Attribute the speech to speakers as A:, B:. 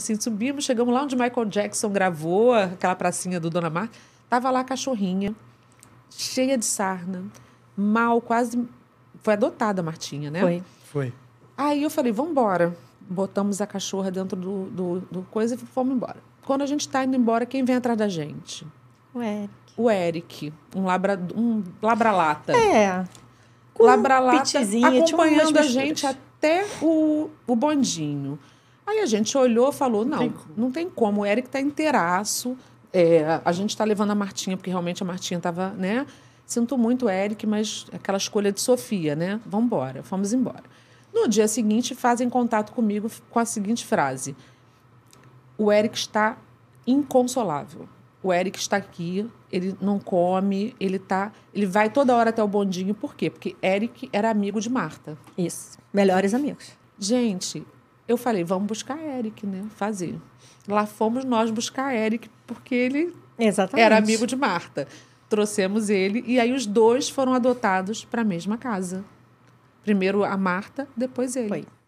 A: Assim, subimos, chegamos lá onde Michael Jackson gravou, aquela pracinha do Dona Mar. Tava lá a cachorrinha, cheia de sarna, mal, quase. Foi adotada a Martinha, né? Foi. Foi. Aí eu falei, vamos embora. Botamos a cachorra dentro do, do, do coisa e fomos embora. Quando a gente está indo embora, quem vem atrás da gente? O Eric. O Eric, um, labra, um labralata. É.
B: Com labralata um acompanhando a gente
A: até o, o bondinho. Aí a gente olhou falou: não, tem não tem como. O Eric está inteiraço. É, a gente está levando a Martinha, porque realmente a Martinha estava, né? Sinto muito, Eric, mas aquela escolha de Sofia, né? Vamos embora, fomos embora. No dia seguinte, fazem contato comigo com a seguinte frase: O Eric está inconsolável. O Eric está aqui, ele não come, ele tá, ele vai toda hora até o bondinho. Por quê? Porque Eric era amigo de Marta. Isso. Melhores amigos. Gente, eu falei, vamos buscar Eric, né? Fazer. Lá fomos nós buscar Eric, porque ele Exatamente. era amigo de Marta. Trouxemos ele e aí os dois foram adotados para a mesma casa.
B: Primeiro a Marta, depois ele. Foi.